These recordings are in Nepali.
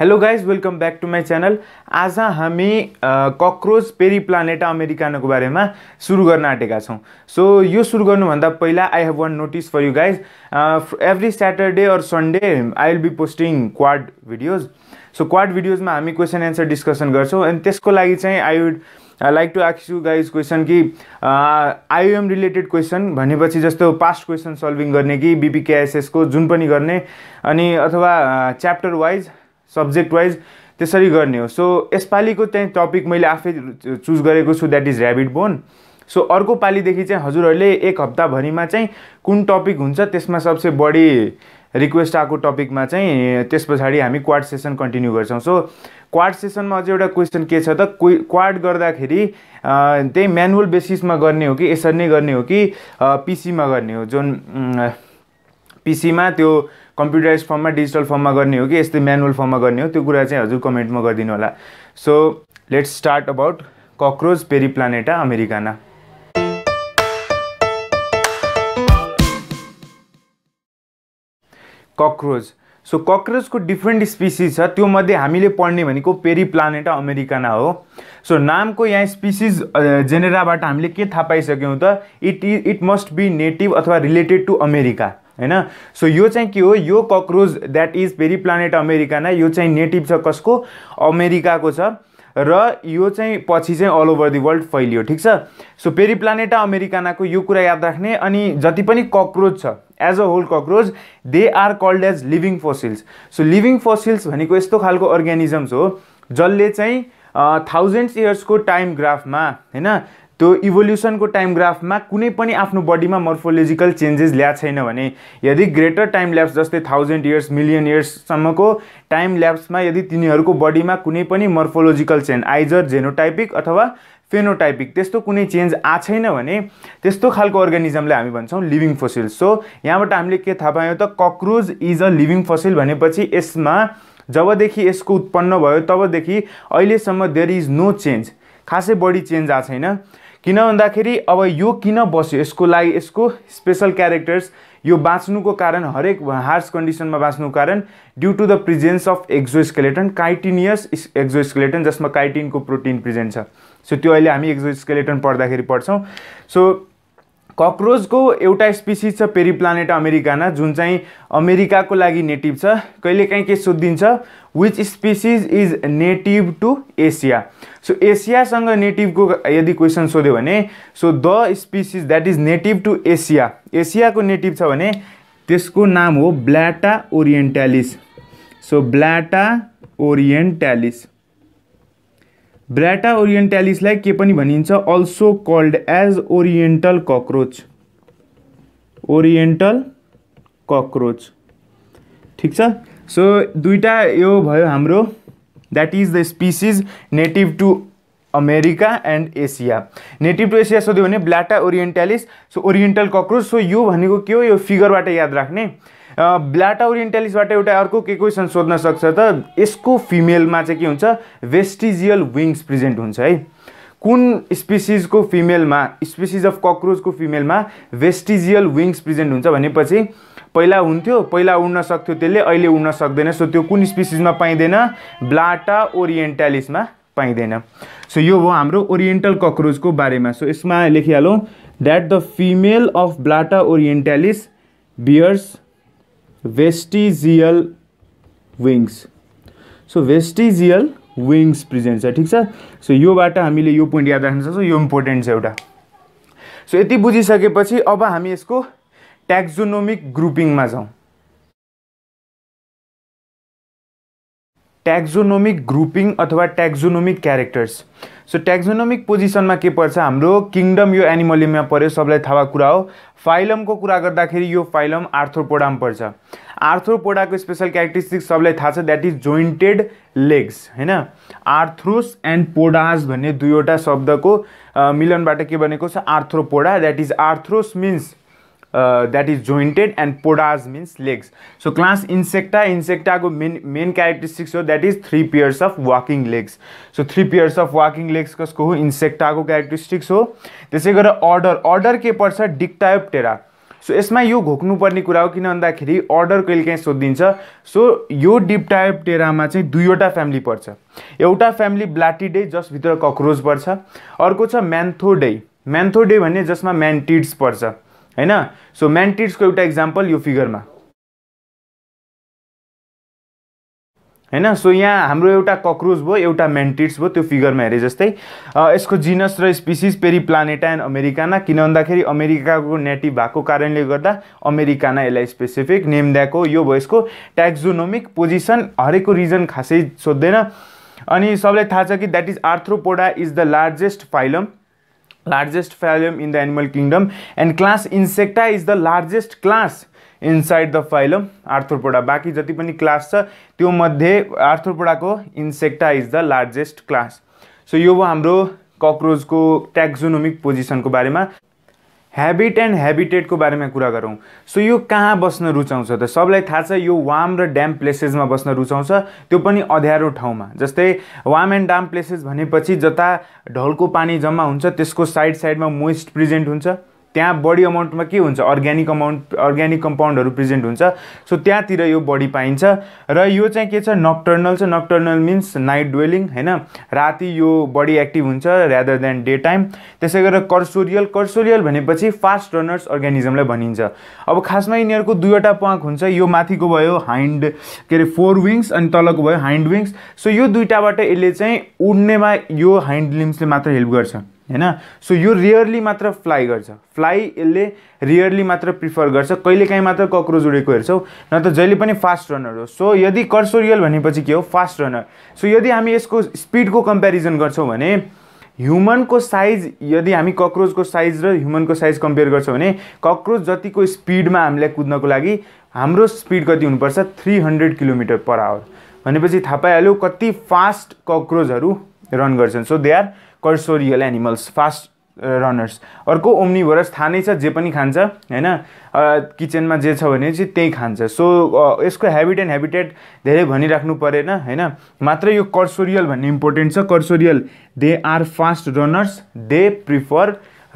hello guys welcome back to my channel आज हामी कक्रोच पेरी प्लानेटा अमेरिकानको बारेमा सुरु गर्न आँटेका छौँ सो यो सुरु गर्नुभन्दा पहिला I have one notice for you guys every Saturday or Sunday I will be posting quad videos so quad भिडियोजमा हामी क्वेसन एन्सर डिस्कसन गर्छौँ एन्ड त्यसको लागि चाहिँ आई वुड लाइक टु आक्स यु गाइज क्वेसन कि आइओएम रिलेटेड क्वेसन भनेपछि जस्तो पास्ट क्वेसन सल्भिङ गर्ने कि बिपिकेएसएसको जुन पनि गर्ने अनि अथवा च्याप्टर वाइज सब्जेक्ट वाइज त्यसरी गर्ने हो सो यसपालिको चाहिँ टपिक मैले आफै चुज गरेको छु that is rabbit bone so अर्को पालिदेखि चाहिँ हजुरहरूले एक हप्ताभरिमा चाहिँ कुन टपिक हुन्छ त्यसमा सबसे बढी रिक्वेस्ट आएको टपिकमा चाहिँ त्यस पछाडि हामी क्वाड सेसन कन्टिन्यू गर्छौँ सो क्वाड सेसनमा अझै एउटा क्वेसन के छ त क्वाड गर्दाखेरि त्यही म्यानुअल बेसिसमा गर्ने हो कि यसरी नै गर्ने हो कि पिसीमा गर्ने हो जुन पिसीमा त्यो कम्प्युटराइज फर्ममा डिजिटल फर्ममा गर्ने हो कि यस्तै म्यानुअल फर्ममा गर्ने हो त्यो कुरा चाहिँ हजुर कमेन्टमा गरिदिनु होला so let's start about cockroach Periplaneta americana cockroach so कक्रोचको डिफ्रेन्ट स्पिसिज छ त्योमध्ये हामीले पढ्ने भनेको पेरी प्लानेटा अमेरिकाना हो सो नामको यहाँ स्पिसिज जेनेराबाट हामीले के थाहा पाइसक्यौँ त it it must be native अथवा रिलेटेड टु अमेरिका होइन सो यो चाहिँ के हो यो cockroach that is Periplaneta americana यो चाहिँ नेटिभ छ कसको अमेरिकाको छ र यो चाहिँ पछि चाहिँ अल ओभर दि वर्ल्ड फैलियो ठिक छ सो पेरि प्लानेटा अमेरिकानाको यो कुरा याद राख्ने अनि जति पनि कक्रोच छ as a whole cockroach they are called as living fossils so living fossils भनेको यस्तो खालको अर्ग्यानिजम्स हो जसले चाहिँ थाउजन्ड्स इयर्सको टाइम ग्राफमा होइन त्यो इभोल्युसनको टाइम ग्राफमा कुनै पनि आफ्नो बडीमा मर्फोलोजिकल चेन्जेस ल्याएको छैन भने यदि ग्रेटर टाइम ल्याप्स जस्तै थाउजन्ड इयर्स मिलियन इयर्ससम्मको टाइम ल्याप्समा यदि तिनीहरूको बडीमा कुनै पनि मर्फोलोजिकल चेन्ज आइजर जेनोटाइपिक अथवा फेनोटाइपिक त्यस्तो कुनै चेन्ज आएको छैन भने त्यस्तो खालको अर्गानिजमलाई हामी भन्छौँ लिभिङ फसिल सो यहाँबाट हामीले के थाहा पायौँ त कक्रोच इज अ लिभिङ फसिल भनेपछि यसमा जबदेखि यसको उत्पन्न भयो तबदेखि अहिलेसम्म देयर इज नो चेन्ज खासै बडी चेन्ज आएको छैन किन भन्दाखेरि अब यो किन बस्यो यसको लागि यसको स्पेसल क्यारेक्टर्स यो बाँच्नुको कारण हरेक हार्स कन्डिसनमा बाँच्नुको कारण due to the presence of exoskeleton chitinous exoskeleton जसमा काइटिनको प्रोटिन प्रेजेन्ट छ सो त्यो अहिले हामी एक्जोस्केलेटन पढ्दाखेरि पढ्छौँ सो कक्रोचको एउटा स्पिसिस छ पेरिप्लानेट अमेरिकाना जुन चाहिँ अमेरिकाको लागि नेटिभ छ कहिलेकाहीँ के सोधिदिन्छ which species is native to Asia so एसियासँग नेटिभको यदि क्वेसन सोध्यो भने so the species that is native to Asia एसियाको नेटिभ छ भने त्यसको नाम हो ब्ल्याटा ओरिएन्टालिस सो ब्ल्याटा ओरिएन्टालिस ब्ल्याटा ओरिएन्टालिसलाई के पनि भनिन्छ also called as oriental cockroach oriental cockroach ठिक छ सो दुइटा यो भयो हाम्रो that is the species native to America and Asia native to Asia सोध्यो भने Blatta orientalis so oriental cockroach so यो भनेको के हो यो फिगरबाट याद राख्ने ब्ल्याटाउर इन्टेलिसबाट एउटा अर्को के क्वेसन सोध्न सक्छ त यसको फिमेलमा चाहिँ के हुन्छ वेस्टिजियल विङ्स प्रेजेन्ट हुन्छ है कुन स्पिसिजको फिमेलमा स्पिसिज अफ कक्रोचको फिमेलमा वेस्टिजियल विङ्स प्रेजेन्ट हुन्छ भनेपछि पहिला हुन्थ्यो पहिला उड्न सक्थ्यो त्यसले अहिले उड्न सक्दैन सो त्यो कुन स्पिसिजमा पाइँदैन ब्लाटा ओरिएन्टालिसमा पाइँदैन सो यो हो हाम्रो ओरिएन्टल कक्रोचको बारेमा सो यसमा लेखिहालौँ that the female of Blatta orientalis bears vestigial wings so vestigial wings present छ ठिक छ सो योबाट हामीले यो पोइन्ट याद राख्न सक्छौँ यो इम्पोर्टेन्ट छ एउटा सो यति बुझिसकेपछि अब हामी यसको ट्याक्जोनोमिक ग्रुपिङमा जाउँ ट्याक्जोनोमिक ग्रुपिङ अथवा ट्याक्जोनोमिक क्यारेक्टर्स सो ट्याक्जोनोमिक पोजिसनमा के पर्छ हाम्रो किङडम यो एनिमलियममा पऱ्यो सबलाई थाहा भएको कुरा हो फाइलमको कुरा गर्दाखेरि यो फाइलम आर्थोपोडामा पर्छ आर्थोपोडाको स्पेसल क्यारेक्टरिस्टिक सबलाई थाहा छ द्याट इज जोइन्टेड लेग्स होइन आर्थ्रोस एन्ड पोडास भन्ने दुईवटा शब्दको मिलनबाट के बनेको छ Arthropoda that is arthros means that is jointed and podos means legs so class Insecta इन्सेक्टाको मेन मेन क्यारेक्टरिस्टिक्स हो that is three pairs of walking legs so three pairs of walking legs कसको हो इन्सेक्टाको क्यारेक्टरिस्टिक्स हो त्यसै गरेर अर्डर अर्डर के पर्छ डिक्टायोप्टेरा सो यसमा यो घोक्नुपर्ने कुरा हो किन भन्दाखेरि अर्डर कहिलेकाहीँ सोधिदिन्छ सो यो डिप्टायोप्टेरामा चाहिँ दुईवटा फ्यामिली पर्छ एउटा फ्यामिली ब्ल्याटिडे जसभित्र कक्रोच पर्छ अर्को छ म्यान्थोडे म्यान्थोडे भन्ने जसमा म्यान्टिड्स पर्छ होइन सो म्यान्टिड्सको एउटा इक्जाम्पल यो फिगरमा होइन सो यहाँ हाम्रो एउटा कक्रोच भयो एउटा मेन्टिड्स भयो त्यो फिगरमा हेरे जस्तै यसको जिनस र स्पिसिस पेरि प्लानेटा एन्ड अमेरिकाना किन भन्दाखेरि अमेरिकाको नेटिभ भएको कारणले गर्दा अमेरिकाना यसलाई स्पेसिफिक नेम दिएको यो भयो यसको ट्याक्जोनोमिक पोजिसन हरेकको रिजन खासै सोध्दैन अनि सबलाई थाहा छ कि that is Arthropoda is the largest phylum largest phylum in the animal kingdom and class Insecta is the largest class inside the phylum Arthropoda बाँकी जति पनि क्लास छ त्यो मध्ये Insecta is the largest class so यो हाम्रो कक्रोचको ट्याक्जोनोमिक पोजिसनको बारेमा ह्याबिट एन्ड ह्याबिटेटको बारेमा कुरा गरौँ सो यो कहाँ बस्न रुचाउँछ त सबलाई थाहा छ यो वाम र ड्याम्प प्लेसेसमा बस्न रुचाउँछ त्यो पनि अध्यारो ठाउँमा जस्तै वाम एन्ड ड्याम प्लेसेस भनेपछि जता ढलको पानी जम्मा हुन्छ त्यसको साइड साइडमा मोइस्ट प्रेजेन्ट हुन्छ त्यहाँ बढी अमाउन्टमा के हुन्छ अर्ग्यानिक अमाउन्ट अर्ग्यानिक कम्पाउन्डहरू प्रेजेन्ट हुन्छ सो त्यहाँतिर यो बढी पाइन्छ र यो चाहिँ के छ नक्टर्नल छ नक्टर्नल मिन्स नाइट डुवेलिङ होइन राति यो बढी एक्टिभ हुन्छ रेदर देन डे टाइम त्यसै गरेर कर्सोरियल कर्सोरियल भनेपछि फास्ट रनर्स अर्ग्यानिजमलाई भनिन्छ अब खासमा यिनीहरूको दुईवटा प्वाक हुन्छ यो माथिको भयो हाइन्ड के अरे फोर विङ्स अनि तलको भयो हाइन्ड विङ्स सो यो दुइटाबाट यसले चाहिँ उड्नेमा यो हाइन्ड लिम्सले मात्र हेल्प गर्छ होइन सो यो रियरली मात्र फ्लाइ गर्छ फ्लाइ यसले रियरली मात्र प्रिफर गर्छ कहिलेकाहीँ मात्र कक्रोच उडेको हेर्छौँ न त जहिले पनि फास्ट रनर हो सो यदि कर्सोरियल भनेपछि के हो फास्ट रनर सो यदि हामी यसको स्पिडको कम्पेरिजन गर्छौँ भने ह्युमनको साइज यदि हामी कक्रोचको साइज र ह्युमनको साइज कम्पेयर गर्छौँ भने कक्रोच जतिको स्पिडमा हामीलाई कुद्नको लागि हाम्रो स्पिड कति हुनुपर्छ three hundred kilometre per hour भनेपछि थाहा पाइहाल्यो कति फास्ट कक्रोचहरू रन गर्छन् so they are cursorial animals fast runners अर्को ओम्निभोरस थाहा नै छ जे पनि खान्छ होइन किचनमा जे छ भने चाहिँ त्यही खान्छ सो यसको ह्याबिट एन्ड हेबिटेट धेरै भनिराख्नु परेन होइन मात्र यो कर्सोरियल भन्ने इम्पोर्टेन्ट छ cursorial they are fast runners they prefer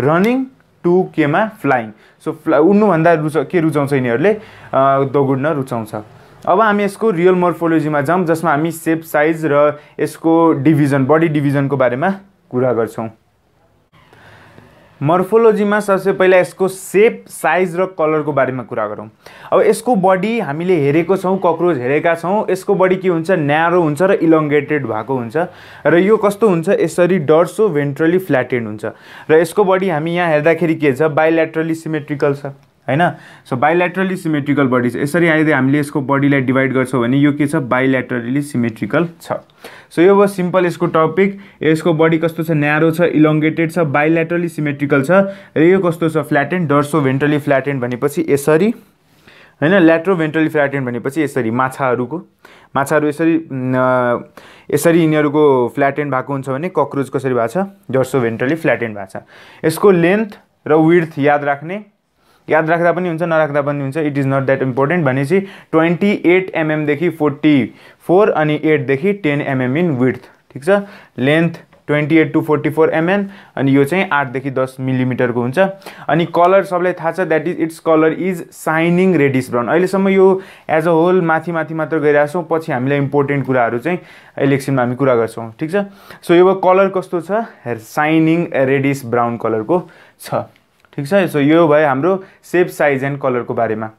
running to केमा फ्लाइङ सो फ्ला उड्नुभन्दा रुच के रुचाउँछ यिनीहरूले दगुड्न रुचाउँछ अब हामी यसको रियल मोर्फोलोजीमा जाउँ जसमा हामी सेप साइज र यसको डिभिजन बडी डिभिजनको बारेमा कुरा गर्छौँ मर्फोलोजीमा सबसे पहिला यसको सेप साइज र कलरको बारेमा कुरा गरौँ अब यसको बडी हामीले हेरेको छौँ कक्रोच हेरेका छौँ यसको बडी के हुन्छ न्यारो हुन्छ र इलोङ्गेटेड भएको हुन्छ र यो कस्तो हुन्छ यसरी डर्सो भेन्ट्रली फ्ल्याटेड हुन्छ र यसको बडी हामी यहाँ हेर्दाखेरि के छ बाइल्याट्रली सिमेट्रिकल छ होइन सो बाइल्याट्रली सिमेट्रिकल बडी छ यसरी यदि हामीले यसको बडीलाई डिभाइड गर्छौँ भने यो के छ बाइल्याट्रली सिमेट्रिकल छ सो यो भयो सिम्पल यसको टपिक यसको बडी कस्तो छ न्यारो छ इलोङ्गेटेड छ बाइल्याट्रली सिमेट्रिकल छ र यो कस्तो छ फ्ल्याटेन्ट डर्सो भेन्ट्रली फ्ल्याटेन्ट भनेपछि यसरी होइन ल्याट्रो भेन्ट्रली फ्ल्याटेन भनेपछि यसरी माछाहरूको माछाहरू यसरी यसरी यिनीहरूको फ्ल्याटेन्ट भएको हुन्छ भने कक्रोच कसरी भएको छ डर्सो भेन्ट्रली फ्ल्याटेन्ट भएको छ यसको लेन्थ र विर्थ याद राख्ने याद राख्दा पनि हुन्छ नराख्दा पनि हुन्छ it is not that important भनेपछि ट्वेन्टी एट एमएमदेखि फोर्टी फोर अनि एटदेखि टेन एमएम इन विथ ठिक छ length twenty eight to forty four MM अनि यो चाहिँ आठदेखि दस मिलिमिटरको हुन्छ अनि कलर सबलाई थाहा छ that is its colour is shining reddish brown अहिलेसम्म यो एज अ होल माथि माथि मात्र छौँ पछि हामीलाई इम्पोर्टेन्ट कुराहरू चाहिँ इलेक्सनमा हामी कुरा गर्छौँ ठिक छ सो यो कलर कस्तो छ साइनिङ रेडिस ब्राउन कलरको छ ठिक छ सो यो भयो हाम्रो सेप साइज एन्ड कलरको बारेमा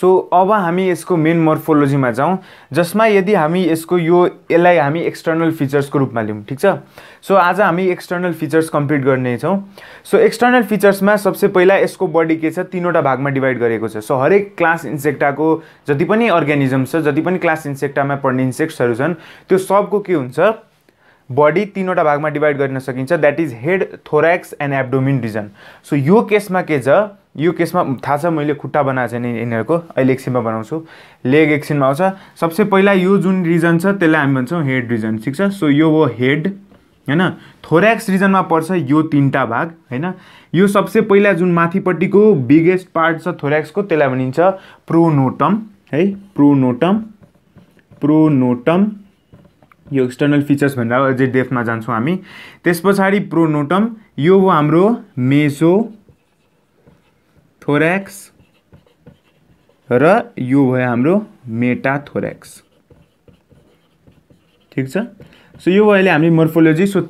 सो अब हामी यसको मेन मर्फोलोजीमा जाउँ जसमा यदि हामी यसको यो यसलाई हामी एक्सटर्नल फिचर्सको रूपमा लिउँ ठिक छ सो आज हामी एक्सटर्नल फिचर्स कम्प्लिट गर्नेछौँ सो so, एक्सटर्नल फिचर्समा सबसे पहिला यसको बडी के छ तिनवटा भागमा डिभाइड गरेको छ सो हरेक क्लास इन्सेक्टाको जति पनि अर्ग्यानिजम छ जति पनि क्लास इन्सेक्टामा पर्ने इन्सेक्ट्सहरू छन् त्यो सबको के हुन्छ बडी तिनवटा भागमा डिभाइड गर्न सकिन्छ that is head thorax and abdomen region so यो केसमा के छ यो केसमा थाहा छ मैले खुट्टा बनाएको छैन यिनीहरूको अहिले एकछिनमा बनाउँछु लेग एकछिनमा आउँछ सबसे पहिला यो जुन रिजन छ त्यसलाई हामी भन्छौँ हेड रिजन ठिक छ सो यो हो हेड होइन थोरेक्स रिजनमा पर्छ यो तिनवटा भाग होइन यो सबसे पहिला जुन माथिपट्टिको बिगेस्ट पार्ट छ थोरेक्सको त्यसलाई भनिन्छ प्रोनोटम है प्रोनोटम प्रोनोटम यो एक्सटर्नल फिचर्स भनेर अझै डेफमा जान्छौँ हामी त्यस पछाडि प्रोनोटम यो हो हाम्रो मेसो थोरेक्स र यो भयो हाम्रो मेटाथोरेक्स ठिक छ सो यो अहिले हामी मोर्फोलोजी सो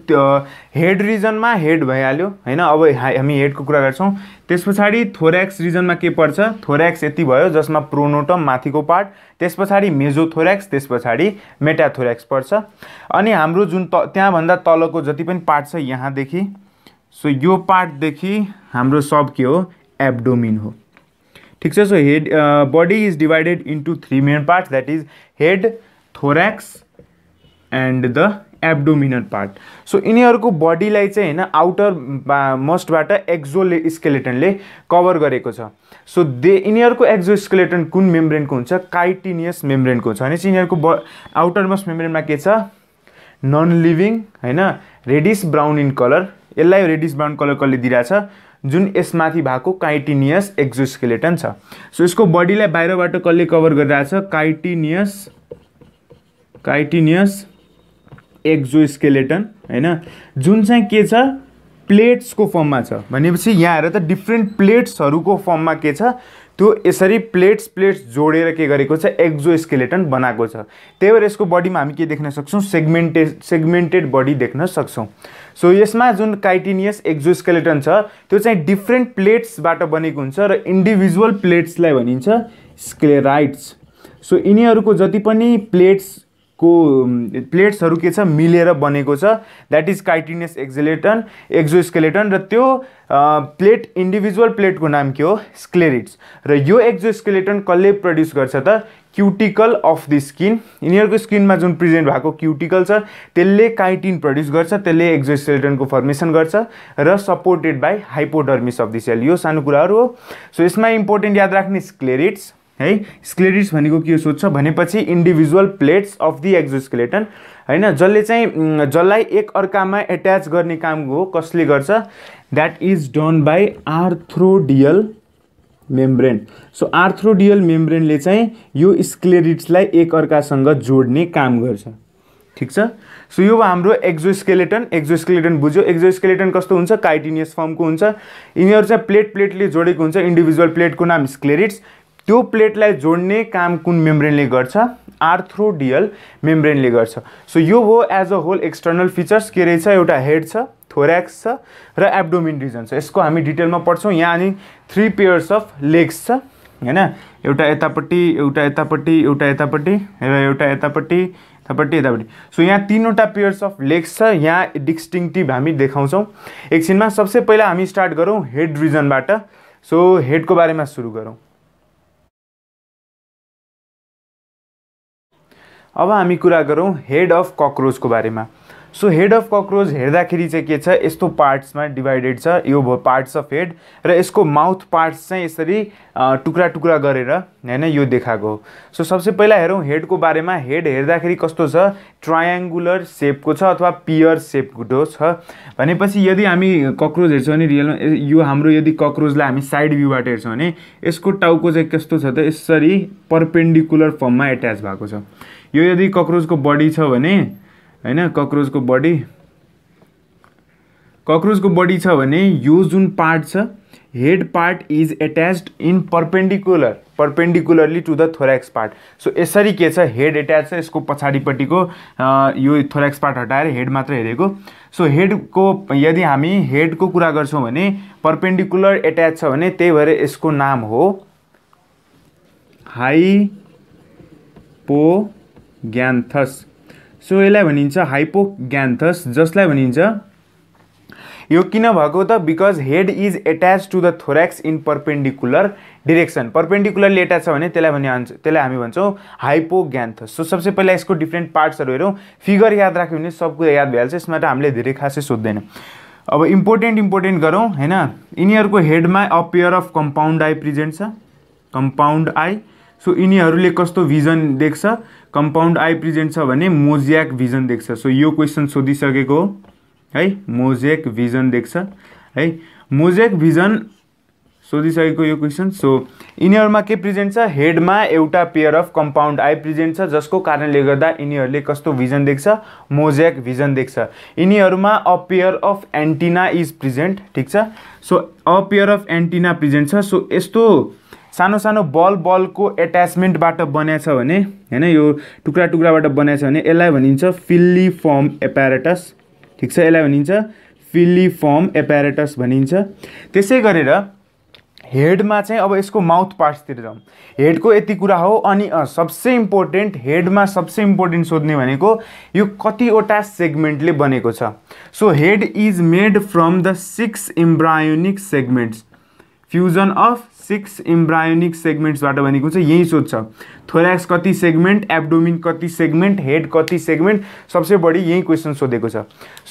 हेड रिजनमा हेड भइहाल्यो होइन अब हामी हेडको कुरा गर्छौँ त्यस पछाडि थोरेक्स रिजनमा के पर्छ थोरेक्स यति भयो जसमा प्रोनोटम माथिको पार्ट त्यस पछाडि मेजोथोरेक्स त्यस पछाडि मेटाथोरेक्स पर्छ अनि हाम्रो जुन त त्यहाँभन्दा तलको जति पनि पार्ट छ यहाँदेखि सो यो पार्टदेखि हाम्रो सब के हो एब्डोमिन हो ठिक छ so head body is divided into three main parts that is head thorax and the abdominal part so यिनीहरूको बडीलाई चाहिँ होइन आउटर मस्टबाट एक्जोले स्केलेटनले कभर गरेको छ सो दे यिनीहरूको एक्जो स्केलेटन कुन मेम्ब्रेनको हुन्छ काइटिनियस मेम्ब्रेनको हुन्छ भनेपछि यिनीहरूको ब आउटर मस्ट मेम्ब्रेनमा के छ नन लिभिङ होइन रेडिस ब्राउन इन कलर यसलाई रेडिस ब्राउन कलर कसले दिइरहेछ जुन यसमाथि भएको काइटिनियस एक्जोस्केलेटन छ सो यसको बडीलाई बाहिरबाट कसले कभर गरिरहेछ काइटिनियस काइटिनियस एक्जोस्केलेटन स्केलेटन होइन जुन चाहिँ के छ प्लेट्सको फर्ममा छ भनेपछि यहाँ आएर त डिफ्रेन्ट प्लेट्सहरूको फर्ममा के छ त्यो यसरी प्लेट्स प्लेट्स जोडेर के गरेको छ एक्जो स्केलेटन बनाएको छ त्यही भएर यसको बडीमा हामी के देख्न सक्छौँ सेग्मेन्टे सेग्मेन्टेड बडी देख्न सक्छौँ सो यसमा जुन काइटिनियस एक्जोस्केलेटन छ त्यो चाहिँ डिफ्रेन्ट प्लेट्सबाट बनेको हुन्छ र इन्डिभिजुअल प्लेट्सलाई भनिन्छ स्क्लेराइट्स सो यिनीहरूको जति पनि प्लेट्स को प्लेट्सहरू के छ मिलेर बनेको छ that is chitinous exoskeleton exoskeleton र त्यो प्लेट इन्डिभिजुअल प्लेटको नाम के हो स्क्लेरिट्स र यो एक्जोस्केलेटन कसले प्रड्युस गर्छ त क्युटिकल अफ द स्किन यिनीहरूको स्किनमा जुन प्रेजेन्ट भएको क्युटिकल छ त्यसले काइटिन प्रड्युस गर्छ त्यसले एक्जोस्केलेटनको फर्मेसन गर्छ र supported by hypodermis of the cell यो सानो कुराहरू हो सो यसमा इम्पोर्टेन्ट याद राख्ने स्क्लेरिट्स है स्क्लेरिस भनेको के सोध्छ भनेपछि individual plates of the exoskeleton होइन जसले चाहिँ जसलाई एक अर्कामा एट्याच गर्ने काम हो कसले गर्छ that is done by arthrodial membrane so arthrodial मेम्ब्रेनले चाहिँ यो स्क्लेरिट्सलाई एक अर्कासँग जोड्ने काम गर्छ ठिक छ सो यो हाम्रो एक्जोस्केलेटन एक्जोस्केलेटन बुझ्यो एक्जोस्केलेटन कस्तो हुन्छ काइटिनियस फर्मको हुन्छ यिनीहरू चाहिँ प्लेट प्लेटले जोडेको हुन्छ इन्डिभिजुअल प्लेटको नाम स्क्लेरिट्स त्यो प्लेटलाई जोड्ने काम कुन मेम्ब्रेनले गर्छ आर्थ्रोडियल मेम्ब्रेनले गर्छ सो यो हो as a whole external features के रहेछ एउटा हेड छ थोरेक्स छ र एब्डोमिन रिजन छ यसको हामी डिटेलमा पढ्छौँ यहाँ अनि थ्री पेयर्स अफ लेग्स छ होइन एउटा यतापट्टि एउटा यतापट्टि एउटा यतापट्टि र एउटा यतापट्टि यतापट्टि यतापट्टि सो यहाँ तिनवटा पेयर्स अफ लेग्स छ यहाँ डिस्टिङटिभ हामी देखाउँछौँ एकछिनमा सबसे पहिला हामी स्टार्ट गरौँ हेड रिजनबाट सो हेडको बारेमा सुरु गरौँ अब हामी कुरा गरौँ हेड अफ ककरोचको बारेमा सो हेड अफ कक्रोच हेर्दाखेरि चाहिँ के छ यस्तो पार्ट्समा डिभाइडेड छ यो भयो पार्ट्स अफ हेड र यसको माउथ पार्ट्स चाहिँ यसरी टुक्रा टुक्रा गरेर होइन यो देखाएको हो सो सबसे पहिला हेरौँ हेडको बारेमा हेड हेर्दाखेरि कस्तो छ ट्रायाङ्गुलर सेपको छ अथवा पियर सेपको छ भनेपछि यदि हामी कक्रोच हेर्छौँ भने रियलमा यो हाम्रो यदि कक्रोचलाई हामी साइड भ्यूबाट हेर्छौँ भने यसको टाउको चाहिँ कस्तो छ त यसरी पर्पेन्डिकुलर फर्ममा एट्याच भएको छ यो यदि कक्रोचको बडी छ भने होइन कक्रोचको बडी कक्रोचको बडी छ भने यो जुन पार्ट छ head part is attached in perpendicular perpendicularly to the thorax part so यसरी के छ हेड एट्याच छ यसको पछाडिपट्टिको यो थोरेक्स पार्ट हटाएर हेड मात्र हेरेको सो हेडको यदि हामी हेडको कुरा गर्छौँ भने पर्पेन्डिकुलर एट्याच छ भने त्यही भएर यसको नाम हो ग्यान्थस सो यसलाई भनिन्छ हाइपोग्यान्थस जसलाई भनिन्छ यो किन भएको त because head is attach to the thorax in perpendicular direction perpendicularly attach छ भने त्यसलाई भने त्यसलाई हामी भन्छौँ हाइपोग्यान्थस सो सबसे पहिला यसको डिफ्रेन्ट पार्ट्सहरू हेरौँ फिगर याद राख्यो भने सब कुरा याद भइहाल्छ यसमा त हामीले धेरै खासै सोध्दैन अब इम्पोर्टेन्ट इम्पोर्टेन्ट गरौँ होइन यिनीहरूको हेडमा a of compound eye present छ कम्पाउन्ड आई सो यिनीहरूले कस्तो भिजन देख्छ कम्पाउन्ड आई प्रेजेन्ट छ भने मोजियाक भिजन देख्छ सो यो क्वेसन सोधिसकेको है मोजेक भिजन देख्छ है मोजेक भिजन सोधिसकेको यो क्वेसन सो यिनीहरूमा के प्रेजेन्ट छ हेडमा एउटा pair of compound eye present छ जसको कारणले गर्दा यिनीहरूले कस्तो भिजन देख्छ मोजेक भिजन देख्छ यिनीहरूमा a pair of antenna is present ठिक छ so a pair of antenna present छ सो यस्तो सानो सानो बल बलको एट्याचमेन्टबाट बनाएछ भने होइन यो टुक्रा टुक्राबाट बनाएछ भने यसलाई भनिन्छ फिल्ली फर्म एप्यारेटस ठिक छ यसलाई भनिन्छ फिल्ली फर्म एप्यारेटस भनिन्छ त्यसै गरेर हेडमा चाहिँ अब यसको माउथ पार्ट्सतिर जाउँ हेडको यति कुरा हो अनि सबसे इम्पोर्टेन्ट हेडमा सबसे इम्पोर्टेन्ट सोध्ने भनेको यो कतिवटा सेगमेन्टले बनेको छ so head is made from the six embryonic segments fusion of six embryonic सेगमेन्ट्सबाट भनेको छ यहीँ सोध्छ थोरेक्स कति सेगमेन्ट एब्डोमिन कति सेगमेन्ट हेड कति सेगमेन्ट सबसे बढी यही क्वेसन सोधेको छ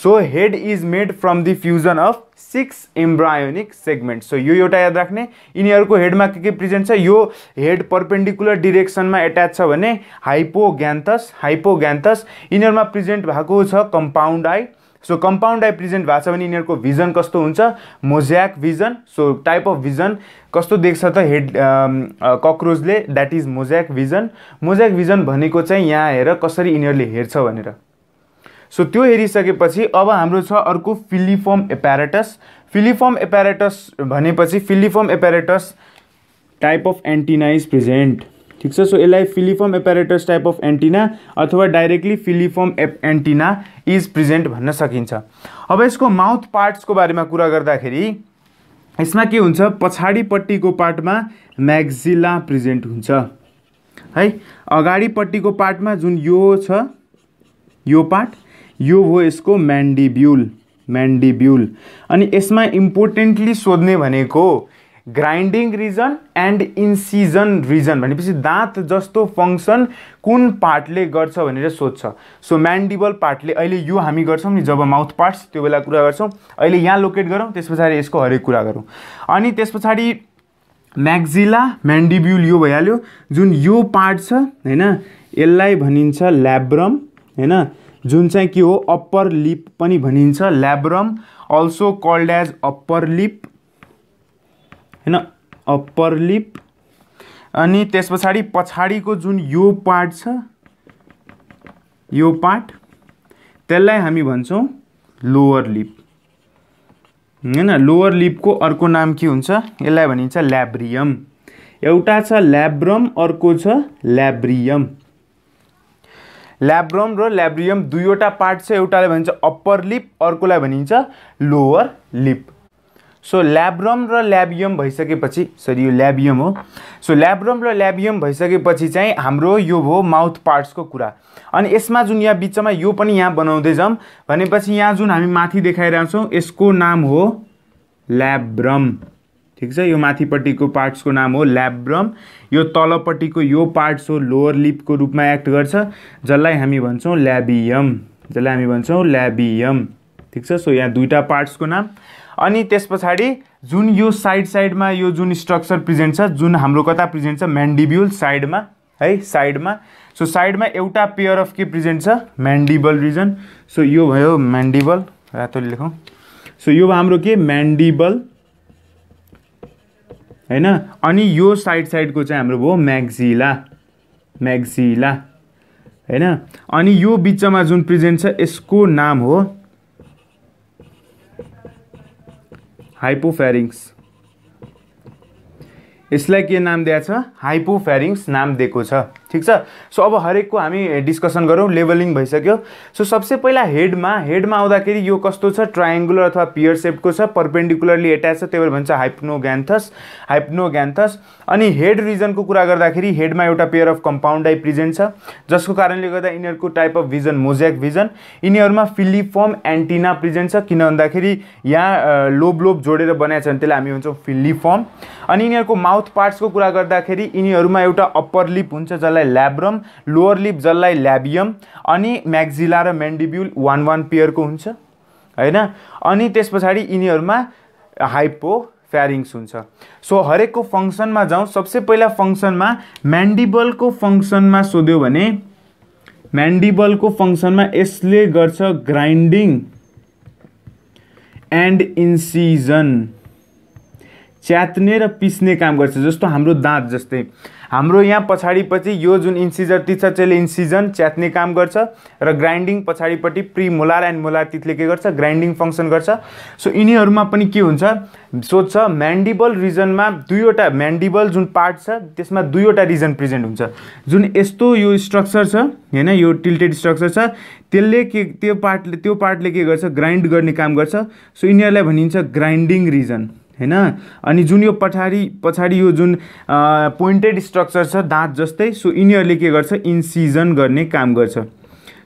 so head is made from the fusion of six embryonic segment so यो एउटा याद राख्ने यिनीहरूको हेडमा के के प्रेजेन्ट छ यो हेड पर्पेन्डिकुलर डिरेक्सनमा एट्याच छ भने हाइपोग्यान्थस हाइपोग्यान्थस यिनीहरूमा प्रेजेन्ट भएको छ compound eye so compound eye present भएको छ भने यिनीहरूको भिजन कस्तो हुन्छ mosaic vision so type of vision कस्तो देख्छ त हेड कक्रोचले that is mosaic vision mosaic vision भनेको चाहिँ यहाँ हेर कसरी यिनीहरूले हेर्छ भनेर सो त्यो हेरिसकेपछि अब हाम्रो छ अर्को फिलिफर्म एप्यारेटस फिलिफर्म एप्यारेटस भनेपछि filiform apparatus type of antennae is present ठिक छ सो यसलाई filiform apparatus type of antenna अथवा डाइरेक्टली फिलिफर्म एप एन्टिना इज प्रेजेन्ट भन्न सकिन्छ अब यसको माउथ पार्ट्सको बारेमा कुरा गर्दाखेरि यसमा के हुन्छ पछाडिपट्टिको पार्टमा म्याग्जिला प्रेजेन्ट हुन्छ है अगाडिपट्टिको पार्टमा जुन यो छ यो पार्ट यो हो यसको म्यान्डिब्युल म्यान्डिब्युल अनि यसमा इम्पोर्टेन्टली सोध्ने भनेको grinding region and incision region भनेपछि दाँत जस्तो फङ्सन कुन पार्टले गर्छ भनेर सोध्छ सो म्यान्डिबल पार्टले अहिले यो हामी गर्छौँ नि जब माउथ पार्ट्स त्यो बेला कुरा गर्छौँ अहिले यहाँ लोकेट गरौँ त्यस पछाडि यसको हरेक कुरा गरौँ अनि त्यस पछाडि म्याक्जिला म्यान्डिब्युल यो भइहाल्यो जुन यो पार्ट छ होइन यसलाई भनिन्छ ल्याब्रम होइन जुन चाहिँ के हो अप्पर लिप पनि भनिन्छ labrum also called as upper lip होइन अप्पर लिप अनि त्यस पछाडि पछाडिको जुन यो पार्ट छ यो पार्ट त्यसलाई हामी भन्छौँ लोवर लिप होइन लोवर लिपको अर्को नाम के हुन्छ यसलाई भनिन्छ ल्याब्रियम एउटा छ ल्याब्रम अर्को छ ल्याब्रियम ल्याब्रम र ल्याब्रियम दुईवटा पार्ट छ एउटालाई भनिन्छ अप्पर लिप अर्कोलाई भनिन्छ लोवर लिप सो ल्याब्रम र ल्याबियम भइसकेपछि सरी यो ल्याबियम हो सो ल्याब्रम र ल्याबियम भइसकेपछि चाहिँ हाम्रो यो हो माउथ पार्ट्सको कुरा अनि यसमा जुन यहाँ बिचमा यो पनि यहाँ बनाउँदै जाउँ भनेपछि यहाँ जुन हामी माथि देखाइरहेछौँ यसको नाम हो ल्याब्रम ठिक छ यो माथिपट्टिको पार्ट्सको नाम हो ल्याब्रम यो तलपट्टिको यो पार्ट्स हो लोवर लिपको रूपमा एक्ट गर्छ जसलाई हामी भन्छौँ ल्याबियम जसलाई हामी भन्छौँ ल्याबियम ठिक छ सो यहाँ दुईवटा पार्ट्सको नाम अनि त्यस पछाडि जुन यो साइड साइडमा यो जुन स्ट्रक्चर प्रेजेन्ट छ जुन हाम्रो कता प्रेजेन्ट छ म्यान्डिब्युल साइडमा है साइडमा सो साइडमा एउटा पेयर अफ के प्रेजेन्ट छ म्यान्डिबल रिजन सो यो भयो म्यान्डिबल रातो लेखौँ सो यो हाम्रो के म्यान्डिबल होइन अनि यो साइड साइडको चाहिँ हाम्रो भयो म्याग्जिला म्याक्सिला होइन अनि यो बिचमा जुन प्रेजेन्ट छ यसको नाम हो हाइपोफेरिङ्स यसलाई के नाम दिएको छ हाइपोफेरिङ्स नाम दिएको छ ठिक छ सो अब हरेकको हामी डिस्कसन गरौँ लेभलिङ भइसक्यो सो सबसे पहिला हेडमा हेडमा आउँदाखेरि यो कस्तो छ ट्रायङ्गुलर अथवा पियर सेपको छ पर्पेन्डिकुलरली एट्याच छ त्यही भएर भन्छ हाइप्नोग्यान्थस हाइप्नोग्यान्थस अनि हेड रिजनको कुरा गर्दाखेरि हेडमा एउटा pair of compound eye present छ जसको कारणले गर्दा यिनीहरूको type of vision mosaic vision यिनीहरूमा फिलिफर्म एन्टिना प्रेजेन्ट छ किन भन्दाखेरि यहाँ लोब लोब जोडेर बनाएको छ भने त्यसलाई हामी भन्छौँ फिलिफर्म अनि यिनीहरूको माउथ पार्ट्सको कुरा गर्दाखेरि यिनीहरूमा एउटा अप्पर लिप हुन्छ जसलाई ल्याब्रम लोवर लिप जसलाई ल्याबियम अनि म्याक्जिला र मेन्डिब्युल वान वान पेयरको हुन्छ होइन अनि त्यस पछाडि यिनीहरूमा हाइपो फ्यारिङ्स हुन्छ सो हरेकको फङ्सनमा जाउँ सबसे पहिला फङ्सनमा म्यान्डिबलको फङ्सनमा सोध्यो भने म्यान्डिबलको फङ्सनमा यसले गर्छ ग्राइन्डिङ एन्ड इन्सिजन च्यात्ने र पिस्ने काम गर्छ जस्तो हाम्रो दाँत जस्तै हाम्रो यहाँ पछाडिपछि यो जुन इन्सिजर तिथ छ त्यसले इन्सिजन च्यात्ने काम गर्छ र ग्राइन्डिङ पछाडिपट्टि मोलार एन्ड मोलार तिथले के गर्छ ग्राइन्डिङ फङ्सन गर्छ सो यिनीहरूमा पनि के हुन्छ सोध्छ म्यान्डिबल रिजनमा दुईवटा म्यान्डिबल जुन पार्ट छ त्यसमा दुईवटा रिजन प्रेजेन्ट हुन्छ जुन यस्तो यो स्ट्रक्चर छ होइन यो टिल्टेड स्ट्रक्चर छ त्यसले के त्यो पार्टले त्यो पार्टले के गर्छ ग्राइन्ड गर्ने काम गर्छ सो यिनीहरूलाई भनिन्छ ग्राइन्डिङ रिजन होइन अनि जुन यो पछाडि पछाडि यो जुन पोइन्टेड स्ट्रक्चर छ दाँत जस्तै सो यिनीहरूले के गर्छ इन्सिजन गर्ने काम गर्छ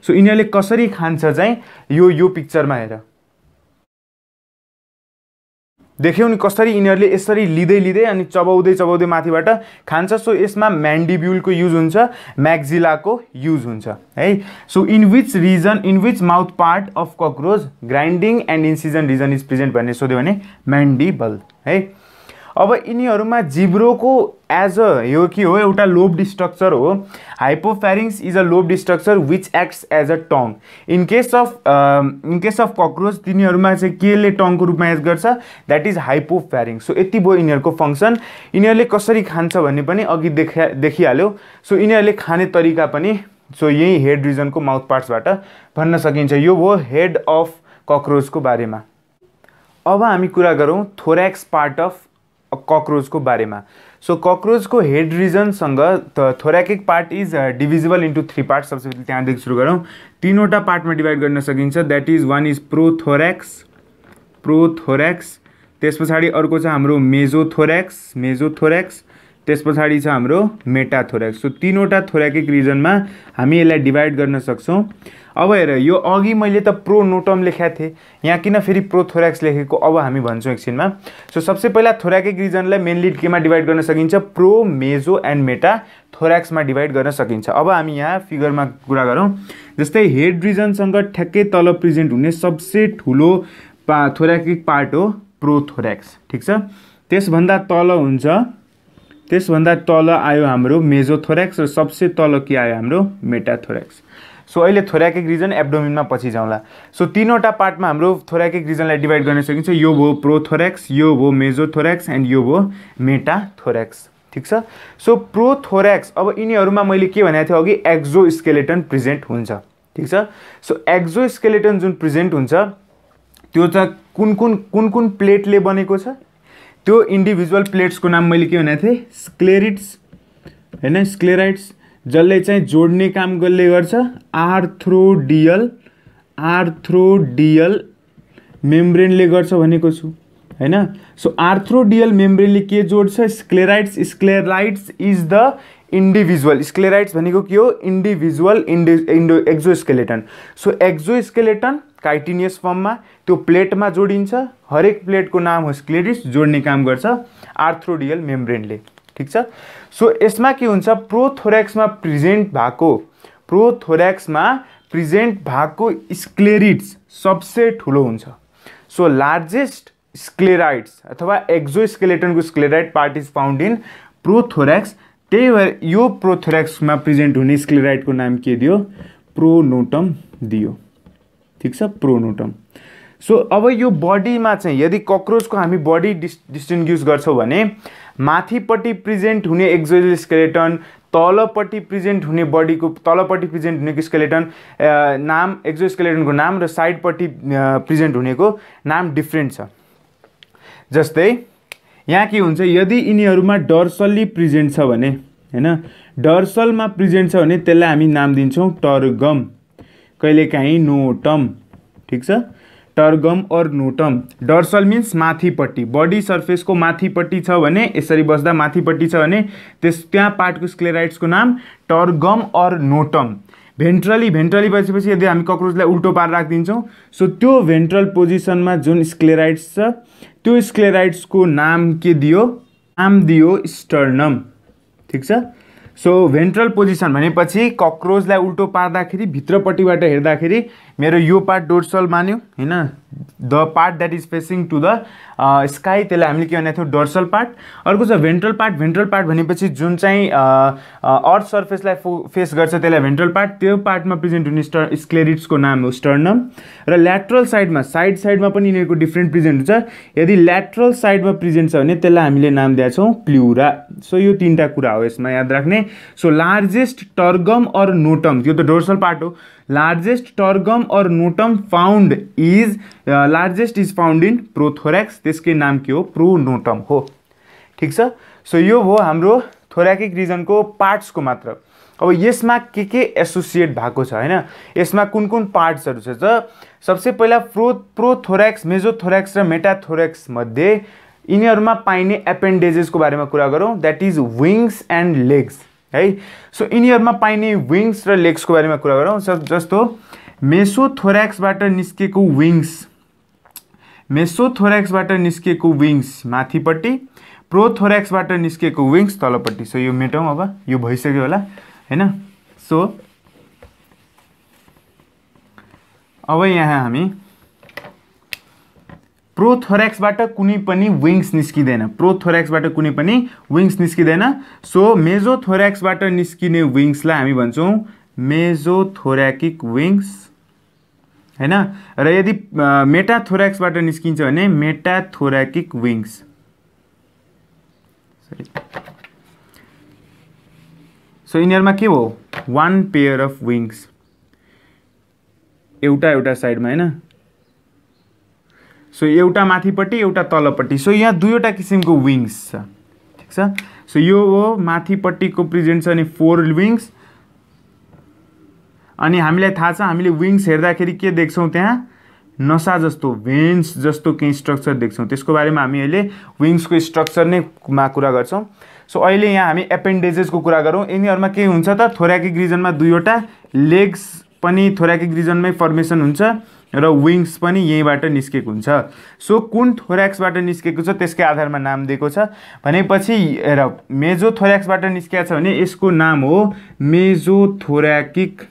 सो यिनीहरूले कसरी खान्छ चाहिँ यो यो पिक्चरमा हेर देख्यौँ नि कसरी यिनीहरूले यसरी लिँदै लिँदै अनि चबाउँदै चबाउँदै माथिबाट खान्छ सो यसमा म्यान्डिब्युलको युज हुन्छ म्याक्जिलाको युज हुन्छ है so in which region in which mouth part of cockroach grinding and incision region is present भन्ने सोध्यो भने म्यान्डिबल है अब यिनीहरूमा जिब्रोको एज अ यो के हो एउटा लोब डिस्ट्रक्चर हो hypopharynx is a lobed structure which acts as a tongue in case of in case of cockroach तिनीहरूमा चाहिँ केले टङको रूपमा एज गर्छ द्याट इज हाइपोफेरिङ्स सो यति भयो यिनीहरूको फङ्सन यिनीहरूले कसरी खान्छ भन्ने पनि अघि देखा देखिहाल्यो सो यिनीहरूले खाने तरिका पनि सो यही हेड रिजनको माउथ पार्ट्सबाट भन्न सकिन्छ यो हो हेड अफ कक्रोचको बारेमा अब हामी कुरा गरौँ थोरेक्स पार्ट अफ बारे बारेमा सो को हेड रिजनसँग thoracic part is divisible into three part सबसे पहिले त्यहाँदेखि सुरु गरौँ तिनवटा पार्टमा डिभाइड गर्न सकिन्छ that is one is prothorax prothorax त्यस पछाडि अर्को छ हाम्रो मेजोथोरेक्स मेजोथोरेक्स त्यस पछाडि छ हाम्रो मेटाथोरेक्स सो तिनवटा थोरेकिक रिजनमा हामी यसलाई डिभाइड गर्न सक्छौँ अब हेर यो अघि मैले त नोटम लेखाएको थिएँ यहाँ किन फेरि प्रोथोरेक्स लेखेको अब हामी भन्छौँ एकछिनमा सो सबसे पहिला थोरेकिक रिजनलाई मेनली केमा डिभाइड गर्न सकिन्छ प्रो मेजो एन्ड मेटा थोरेक्समा डिभाइड गर्न सकिन्छ अब हामी यहाँ फिगरमा कुरा गरौँ जस्तै हेड रिजनसँग ठ्याक्कै तल प्रेजेन्ट हुने सबसे ठुलो पा थोराकिक पार्ट हो प्रोथोरेक्स ठिक छ त्यसभन्दा तल हुन्छ त्यसभन्दा तल आयो हाम्रो मेजोथोरेक्स र सबसे तल के आयो हाम्रो मेटाथोरेक्स सो अहिले थोरेक रिजन एब्डोमिनमा पछि जाउँला सो तिनवटा पार्टमा हाम्रो थोराकिक रिजनलाई डिभाइड गर्न सकिन्छ यो भयो प्रोथोरेक्स यो भयो मेजोथोरेक्स एन्ड यो भयो मेटाथोरेक्स ठिक छ सो प्रोथोरेक्स अब यिनीहरूमा मैले के भनेको थिएँ अघि एक्जो स्केलेटन प्रेजेन्ट हुन्छ ठिक छ सो एक्जो स्केलेटन जुन प्रेजेन्ट हुन्छ त्यो त कुन कुन कुन कुन प्लेटले बनेको छ त्यो इन्डिभिजुअल प्लेट्सको नाम मैले के भनेको थिएँ स्क्लेरिट्स होइन स्क्लेराइट्स जसले चाहिँ जोड्ने काम कसले गर्छ आर्थ्रोडियल आर्थ्रोडियल मेम्ब्रेनले गर्छ भनेको छु होइन सो आर्थ्रोडियल मेम्ब्रेनले के जोड्छ sclerites sclerites is the individual sclerites भनेको के हो इन्डिभिजुअल इन्डि endo exo so exo chitinous फर्ममा त्यो प्लेटमा जोडिन्छ हरेक प्लेटको नाम हो स्क्लेरिस जोड्ने काम गर्छ आर्थ्रोडियल मेम्ब्रेनले ठिक छ सो यसमा के हुन्छ प्रोथोरेक्समा प्रेजेन्ट भएको प्रोथोरेक्समा प्रेजेन्ट भएको स्क्लेरिड्स सबसे ठुलो हुन्छ सो लार्जेस्ट स्क्लेराइड्स अथवा एक्जो स्केलेटनको sclerite part is found in prothorax त्यही भएर यो प्रोथोरेक्समा प्रेजेन्ट हुने स्क्लेराइटको नाम के दियो प्रोनोटम दियो ठिक छ प्रोनोटम सो अब यो बडीमा चाहिँ यदि कक्रोचको हामी बडी डिस् डिस्टिङ्ग्युस गर्छौँ भने माथिपट्टि प्रेजेन्ट हुने एक्जोजल स्केलेटन तलपट्टि प्रेजेन्ट हुने बडीको तलपट्टि प्रेजेन्ट हुनेको स्केलेटन नाम एक्जो स्केलेटनको नाम र साइडपट्टि प्रेजेन्ट हुनेको नाम डिफ्रेन्ट छ जस्तै यहाँ के हुन्छ यदि यिनीहरूमा डर्सल्ली प्रिजेन्ट छ भने होइन डर्सलमा प्रिजेन्ट छ भने त्यसलाई हामी नाम दिन्छौँ टर्गम कहिलेकाहीँ नोटम ठिक छ tergum or notum dorsal means माथिपट्टि बडी सर्फेसको माथिपट्टि छ भने यसरी बस्दा माथिपट्टि छ भने त्यस त्यहाँ पार्टको स्क्लेराइट्सको नाम tergum or notum ventrally ventrally बसेपछि यदि हामी कक्रोचलाई उल्टो पार राखिदिन्छौँ सो त्यो भेन्ट्रल पोजिसनमा जुन स्क्लेराइट्स छ त्यो स्क्लेराइड्सको नाम के दियो नाम दियो स्टर्नम ठिक छ सो भेन्ट्रल पोजिसन भनेपछि कक्रोचलाई उल्टो पार्दाखेरि भित्रपट्टिबाट हेर्दाखेरि मेरो यो पार्ट डोर्सल मान्यो होइन the part that is facing to the sky त्यसलाई हामीले के भनेको थियौँ डर्सल पार्ट अर्को छ भेन्ट्रल पार्ट भेन्ट्रल पार्ट भनेपछि जुन चाहिँ अर्थ सर्फेसलाई फो फेस गर्छ त्यसलाई भेन्ट्रल पार्ट त्यो पार्टमा प्रेजेन्ट हुने स्टर स्क्लेरिट्सको नाम हो स्टर्नम र ल्याट्रल साइडमा साइड साइडमा पनि यिनीहरूको डिफ्रेन्ट प्रेजेन्ट हुन्छ यदि ल्याट्रल साइडमा प्रेजेन्ट छ भने त्यसलाई हामीले नाम दिएको छौँ प्लुरा सो यो तिनवटा कुरा हो यसमा याद राख्ने so largest tergum or notum यो त डोर्सल पार्ट हो largest tergum or notum found is largest is found in prothorax त्यसकै नाम के हो प्रोनोटम हो ठिक छ सो यो भयो हाम्रो थोराकिक रिजनको पार्ट्सको मात्र अब यसमा के के एसोसिएट भएको छ होइन यसमा कुन कुन पार्ट्सहरू छ त सबसे पहिला प्रो प्रोथोरेक्स मेजोथोरेक्स र मेटाथोरेक्स मध्ये यिनीहरूमा पाइने एपेन्डेजेसको बारेमा कुरा गरौँ that is wings and legs है सो यिनीहरूमा पाइने विङ्स र लेग्सको बारेमा कुरा गरौँ जस्तो मेसोथोरेक्सबाट निस्केको विङ्स मेसोथोरेक्सबाट निस्किएको विङ्स माथिपट्टि प्रोथोरेक्सबाट निस्किएको विङ्स तलपट्टि सो यो मेटौँ अब यो भइसक्यो होला होइन सो अब यहाँ हामी प्रोथोरेक्सबाट कुनै पनि विङ्स निस्किँदैन प्रोथोरेक्सबाट कुनै पनि विङ्स निस्किँदैन सो मेजोथोरेक्सबाट निस्किने विङ्सलाई हामी भन्छौँ मेजोथोरेकिक विङ्स होइन र यदि मेटाथोराक्सबाट निस्किन्छ भने मेटाथोराकिक विङ्स सो यिनीहरूमा के हो वान पेयर अफ विङ्स एउटा एउटा साइडमा होइन सो एउटा माथिपट्टि एउटा तलपट्टि सो यहाँ दुईवटा किसिमको विङ्स छ ठिक छ सो यो हो माथिपट्टिको प्रेजेन्ट छ अनि फोर विङ्स अनि हामीलाई थाहा छ हामीले विङ्स हेर्दाखेरि के देख्छौँ त्यहाँ नसा जस्तो भेन्स जस्तो केही स्ट्रक्चर देख्छौँ त्यसको बारेमा हामी अहिले विङ्सको स्ट्रक्चर नै मा कुरा गर्छौँ सो अहिले यहाँ हामी एपेन्डेजेसको कुरा गरौँ यिनीहरूमा के हुन्छ त थोराकिक रिजनमा दुईवटा लेग्स पनि थोराकिक रिजनमै फर्मेसन हुन्छ र विङ्स पनि यहीँबाट निस्केको हुन्छ सो कुन थोऱ्याक्सबाट निस्केको छ त्यसकै आधारमा नाम दिएको छ भनेपछि र मेजो थोऱ्याक्सबाट निस्किएको छ भने यसको नाम हो थोराकिक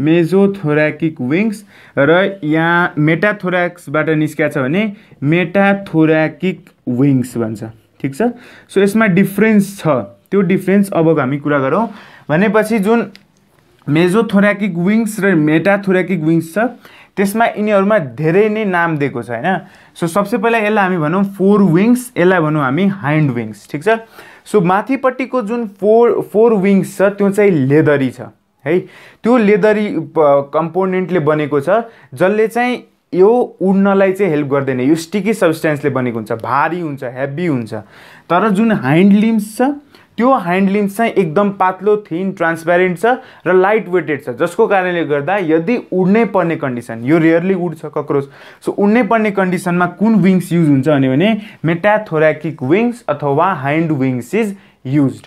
मेजोथोराकिक विङ्स र यहाँ मेटाथोरेक्सबाट निस्किया छ भने मेटाथोराकिक विङ्स भन्छ ठिक छ सो यसमा डिफ्रेन्स छ त्यो डिफ्रेन्स अबको हामी कुरा गरौँ भनेपछि जुन मेजोथोराकिक विङ्स र मेटाथोराकिक विङ्स छ त्यसमा यिनीहरूमा धेरै नै नाम दिएको छ होइन सो सबसे पहिला यसलाई हामी भनौँ फोर विङ्स यसलाई भनौँ हामी ह्यान्ड विङ्स ठिक छ सो माथिपट्टिको जुन फोर फोर विङ्स छ त्यो चाहिँ लेदरी छ है त्यो लेदरी कम्पोनेन्टले बनेको छ जसले चाहिँ यो उड्नलाई चाहिँ हेल्प गर्दैन यो स्टिकी सब्सटेन्सले बनेको हुन्छ भारी हुन्छ हेभी हुन्छ तर जुन ह्यान्ड लिम्स छ त्यो ह्यान्ड लिम्स चाहिँ एकदम पातलो थिन ट्रान्सप्यारेन्ट छ र लाइट वेटेड छ जसको कारणले गर्दा यदि उड्नै पर्ने कन्डिसन यो रेयरली उड्छ कक्रोच सो उड्नै पर्ने कन्डिसनमा कुन विङ्स युज हुन्छ भने मेटाथोराकिक विङ्स अथवा hind wings is use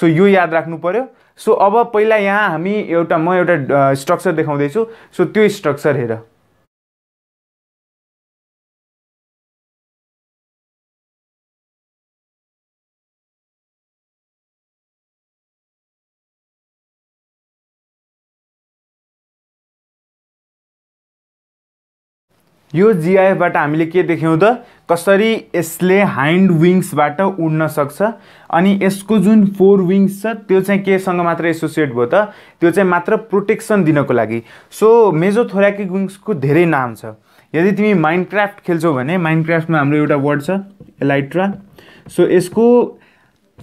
so यो याद राख्नु पऱ्यो सो अब पहिला यहाँ हामी एउटा म एउटा स्ट्रक्चर देखाउँदैछु सो त्यो स्ट्रक्चर हेर यो जिआइएफबाट हामीले के देख्यौँ त कसरी यसले हाइन्ड विङ्सबाट उड्न सक्छ अनि यसको जुन फोर विङ्स छ त्यो चाहिँ केसँग मात्र एसोसिएट भयो त त्यो चाहिँ मात्र प्रोटेक्सन दिनको लागि सो थोराकिक विङ्सको धेरै नाम छ यदि तिमी माइनक्राफ्ट खेल्छौ भने माइन्डक्राफ्टमा हाम्रो एउटा वर्ड छ एलाइट्रा सो यसको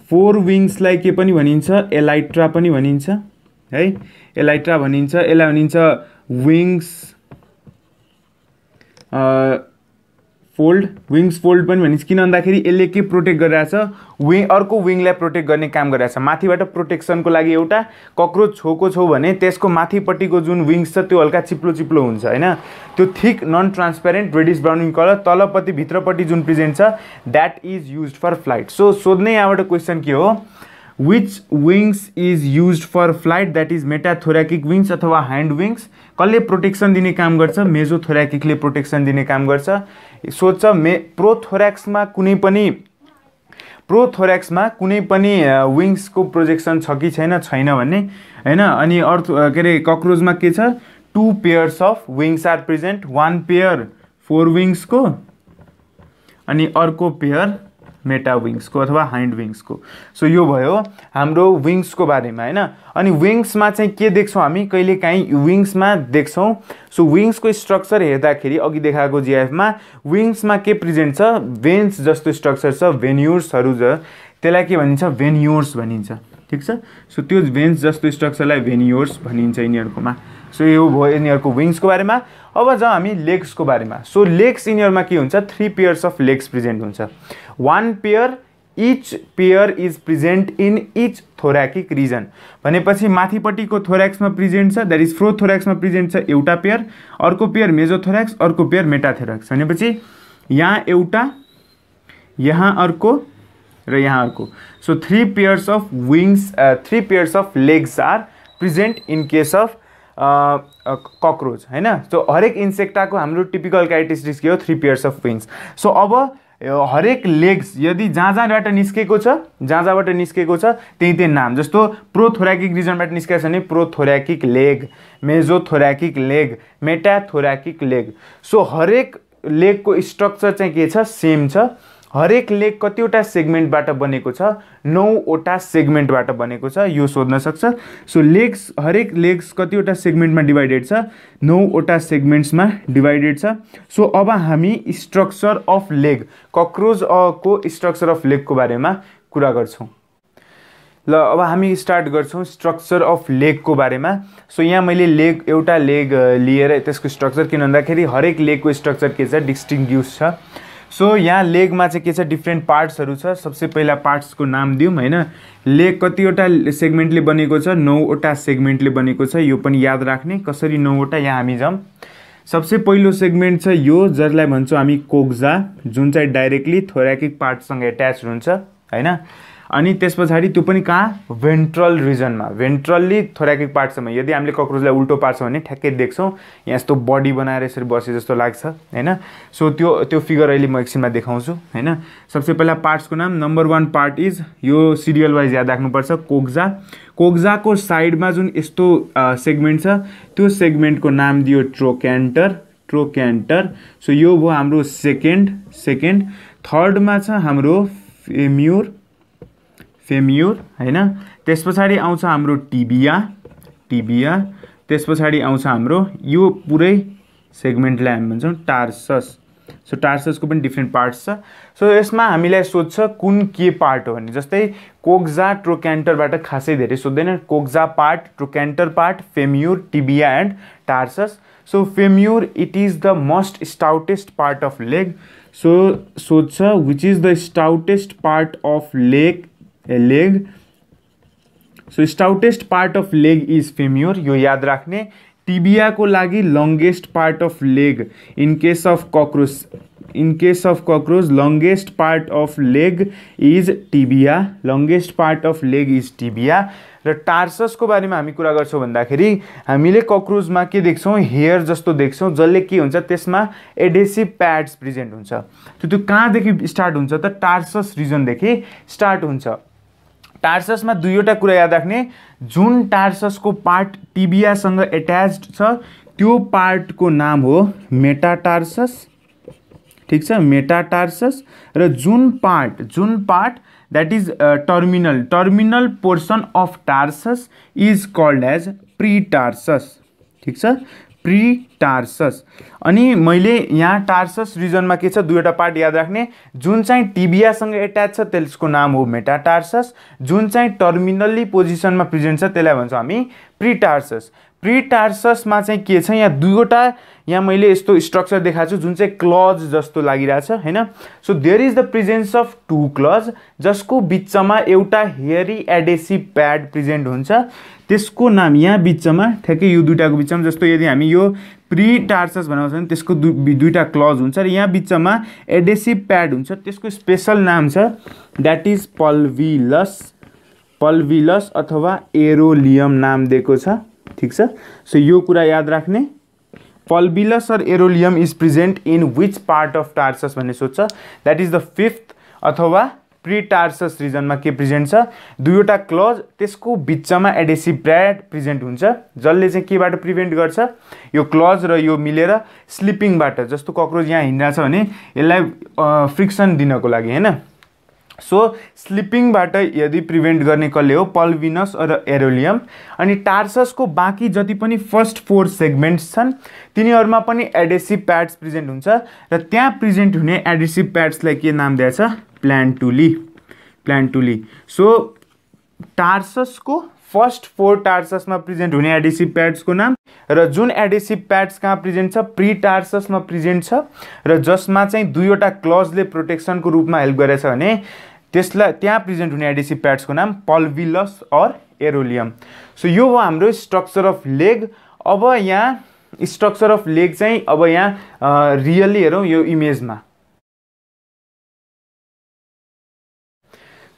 फोर विङ्सलाई के पनि भनिन्छ एलाइट्रा पनि भनिन्छ है एलाइट्रा भनिन्छ यसलाई भनिन्छ विङ्स फोल्ड विङ्स फोल्ड पनि भनिन्छ किन भन्दाखेरि यसले के प्रोटेक्ट गरिरहेछ वि अर्को विङलाई प्रोटेक्ट गर्ने काम गरिरहेछ माथिबाट प्रोटेक्सनको लागि एउटा कक्रोच छोको छौ भने त्यसको माथिपट्टिको जुन विङ्स छ त्यो हल्का चिप्लो चिप्लो हुन्छ होइन त्यो thick non transparent reddish browning colour तलपट्टि भित्रपट्टि जुन प्रेजेन्ट छ that is use for flight so सोध्ने यहाँबाट क्वेसन के हो which wings is use for flight that is metathoracic wings अथवा ह्यान्ड विङ्स कसले प्रोटेक्सन दिने काम गर्छ मेजोथोराकिकले प्रोटेक्सन दिने काम गर्छ सोध्छ मे प्रोथोऱ्याक्समा कुनै पनि प्रोथोऱ्याक्समा कुनै पनि विङ्सको प्रोजेक्सन छ कि छैन छैन भन्ने होइन अनि अर्थ के अरे कक्रोचमा के छ two pairs of wings are present one pair fore विङ्सको अनि अर्को पेयर मेटा विङ्सको अथवा हाइन्ड विङ्सको सो यो भयो हाम्रो विङ्सको बारेमा होइन अनि विङ्समा चाहिँ के देख्छौँ हामी कहिले काहीँ विङ्समा देख्छौँ सो विङ्सको स्ट्रक्चर हेर्दाखेरि अघि देखाएको जिएफमा विङ्समा के प्रेजेन्ट छ भेन्स जस्तो स्ट्रक्चर छ भेन्युर्सहरू छ त्यसलाई के भनिन्छ भेन्युर्स भनिन्छ ठिक छ सो त्यो भेन्स जस्तो स्ट्रक्चरलाई भेन्युर्स भनिन्छ यिनीहरूकोमा सो यो भयो यिनीहरूको विङ्सको बारेमा अब जाउँ हामी लेग्सको बारेमा सो लेग्स यिनीहरूमा के हुन्छ three pairs of legs present हुन्छ one pair each pair is present in each thoracic region भनेपछि माथिपट्टिको थोरेक्समा प्रेजेन्ट छ द्याट इज फ्रोथोरेक्समा प्रेजेन्ट छ एउटा पेयर अर्को पेयर मेजोथोरेक्स अर्को पेयर मेटाथोरेक्स भनेपछि यहाँ एउटा यहाँ अर्को र यहाँ अर्को so three pairs of wings three pairs of legs are present in case of cockroach होइन सो हरेक इन्सेक्टाको हाम्रो टिपिकल क्यारेक्टरिस्टिक्स के हो three pairs of wings so अब हरेक लेग्स यदि जहाँ जहाँबाट निस्केको छ जहाँ जहाँबाट निस्केको छ त्यही त्यही नाम जस्तो प्रोथोराकिक रिजनबाट निस्केको छ भने prothoracic leg mesothoracic leg metathoracic leg so हरेक लेगको स्ट्रक्चर चाहिँ के छ सेम छ हरेक लेग कतिवटा सेगमेन्टबाट बनेको छ नौवटा सेगमेन्टबाट बनेको छ यो सोध्न सक्छ सो लेग्स हरेक लेग्स कतिवटा सेगमेन्टमा डिभाइडेड छ नौवटा सेगमेन्ट्समा डिभाइडेड छ सो अब हामी स्ट्रक्चर अफ लेग कक्रोच को स्ट्रक्चर अफ लेगको बारेमा कुरा गर्छौँ ल अब हामी स्टार्ट गर्छौँ स्ट्रक्चर अफ लेगको बारेमा सो यहाँ मैले लेग एउटा लेग लिएर त्यसको स्ट्रक्चर किन भन्दाखेरि हरेक लेगको स्ट्रक्चर के छ डिस्टिङ्ग्युस छ सो यहाँ लेगमा चाहिँ के छ डिफ्रेन्ट पार्ट्सहरू छ सबसे पहिला पार्ट्सको नाम दिउँ होइन लेग कतिवटा सेगमेन्टले बनेको छ नौवटा सेगमेन्टले बनेको छ यो पनि याद राख्ने कसरी नौवटा यहाँ हामी जाउँ सबसे पहिलो सेगमेन्ट छ यो जसलाई भन्छौँ हामी कोक्जा जुन चाहिँ डाइरेक्टली थोराकिक पार्टसँग एट्याच हुन्छ होइन अनि त्यस पछाडि त्यो पनि कहाँ भेन्ट्रल रिजनमा भेन्ट्रल्ली थोराकिक पार्टसम्म यदि हामीले कक्रोचलाई उल्टो पार्छौँ भने ठ्याक्कै देख्छौँ यहाँ यस्तो बडी बनाएर यसरी बसे जस्तो लाग्छ होइन सो त्यो त्यो फिगर अहिले म एकछिनमा देखाउँछु होइन सबसे पहिला पार्ट्सको नाम नम्बर वान पार्ट इज यो सिरियल वाइज याद राख्नुपर्छ कोक्जा कोक्जाको साइडमा जुन यस्तो सेगमेन्ट छ त्यो सेगमेन्टको नाम दियो ट्रोक्यान्टर ट्रोक्यान्टर सो यो भयो हाम्रो सेकेन्ड सेकेन्ड थर्डमा छ हाम्रो फेम्युर फेम्योर है त्यस पछाडि टिबिया टिबिया तेस पछाडि आँच हम पूरे सेगमेंट हम भारसस टार्सस सो टारसस को डिफ्रेंट पार्ट्स सो इसमें हमीर सोच कुन के पार्ट हो जस्ते कोक्जा ट्रोकैंटर खास धेरे so coxa part trochanter part femur tibia and tarsus so femur it is the most stoutest part of leg so सोच which is the stoutest part of leg a leg so stoutest part of leg is femur यो याद राख्ने टिबियाको लागि longest part of leg in case of cockroach in case of cockroach longest part of leg is tibia longest part of leg is tibia र टार्ससको बारेमा हामी कुरा गर्छौँ भन्दाखेरि हामीले कक्रोचमा के देख्छौँ हेयर जस्तो देख्छौँ जसले के हुन्छ त्यसमा एडेसिभ प्याड्स प्रेजेन्ट हुन्छ त्यो त्यो कहाँदेखि स्टार्ट हुन्छ त टार्सस रिजनदेखि स्टार्ट हुन्छ में दुईवटा कुरा याद रखने जो टार्सस को पार्ट टिबियासंग एटैच छ पार्ट को नाम हो मेटाटार्सस ठीक है मेटाटार्सस र जुन पार्ट जुन part that is terminal terminal portion of tarsus is called as pretarsus ठीक प्री टार्सस अनि मैले यहाँ टार्सस रिजनमा के छ दुईवटा पार्ट याद राख्ने जुन चाहिँ टिबियासँग एट्याच छ त्यसको नाम हो मेटाटार्सस जुन चाहिँ टर्मिनल्ली पोजिसनमा प्रेजेन्ट छ त्यसलाई भन्छौँ हामी प्री टार्सस टार्सस मा चाहिँ के छ यहाँ दुईवटा यहाँ मैले यस्तो स्ट्रक्चर देखाएको छु जुन चाहिँ क्लज जस्तो लागिरहेछ होइन so there is the presence of two claws जसको बिचमा एउटा हेरी एडेसिभ प्याड प्रेजेन्ट हुन्छ त्यसको नाम यहाँ बिचमा ठ्याक्कै यो दुइटाको बिचमा जस्तो यदि हामी यो प्रि टार्सस भनेको छ भने त्यसको दु क्लज हुन्छ र यहाँ बिचमा एडेसिभ प्याड हुन्छ त्यसको स्पेसल नाम छ द्याट इज पल्भिलस पल्भिलस अथवा एरोलियम नाम दिएको छ ठिक छ सो यो कुरा याद राख्ने pulvillus or arolium is present in which part of tarsus भन्ने सोध्छ द्याट इज द फिफ्थ अथवा प्रिटार्सस रिजनमा के प्रेजेन्ट छ दुईवटा क्लज त्यसको बिचमा एडेसिभ ब्याड प्रेजेन्ट हुन्छ जसले चाहिँ केबाट प्रिभेन्ट गर्छ यो क्लज र यो मिलेर स्लिपिङबाट जस्तो कक्रोच यहाँ छ भने यसलाई फ्रिक्सन दिनको लागि होइन सो स्लिपिङबाट यदि प्रिभेन्ट गर्ने कसले हो पल्भिनस र एरोलियम अनि टार्ससको बाँकी जति पनि फर्स्ट फोर सेगमेन्ट्स छन् तिनीहरूमा पनि एडेसिभ प्याड्स प्रेजेन्ट हुन्छ र त्यहाँ प्रेजेन्ट हुने एडेसिभ प्याड्सलाई के नाम दिएछ प्लान्टुली प्लान्टुली सो टार्ससको फर्स्ट फोर टार्ससमा प्रेजेन्ट हुने एडेसिभ प्याड्सको नाम र जुन एडेसिभ प्याड्स कहाँ प्रेजेन्ट छ प्रि टार्ससमा प्रेजेन्ट छ र जसमा चाहिँ दुईवटा क्लजले प्रोटेक्सनको रूपमा हेल्प गरेछ भने त्यसलाई त्यहाँ प्रेजेन्ट हुने एडिसी प्याड्सको नाम पल्भिलस अर एरोलियम सो यो हो हाम्रो स्ट्रक्चर अफ लेग अब यहाँ स्ट्रक्चर अफ लेग चाहिँ अब यहाँ रियल्ली हेरौँ यो इमेजमा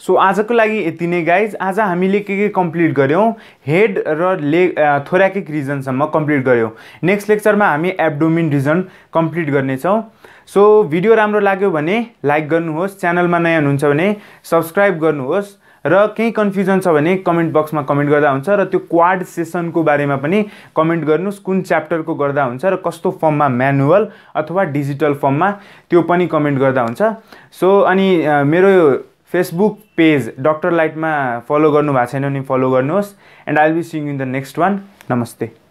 सो आजको लागि यति नै गाइज आज हामीले के के कम्प्लिट गऱ्यौँ हेड र लेग थोराकिक रिजनसम्म कम्प्लिट गऱ्यौँ नेक्स्ट लेक्चरमा हामी एब्डोमिन रिजन कम्प्लिट गर्नेछौँ सो भिडियो राम्रो लाग्यो भने लाइक गर्नुहोस् च्यानलमा नयाँ हुनुहुन्छ भने सब्सक्राइब गर्नुहोस् र केही कन्फ्युजन छ भने कमेन्ट बक्समा कमेन्ट गर्दा हुन्छ र त्यो क्वाड सेसनको बारेमा पनि कमेन्ट गर्नुहोस् कुन च्याप्टरको गर्दा हुन्छ र कस्तो फर्ममा म्यानुअल अथवा डिजिटल फर्ममा त्यो पनि कमेन्ट गर्दा हुन्छ सो अनि मेरो फेसबुक पेज डक्टर लाइटमा फलो गर्नु भएको छैन भने फलो गर्नुहोस् and I will be seeing in the next one नमस्ते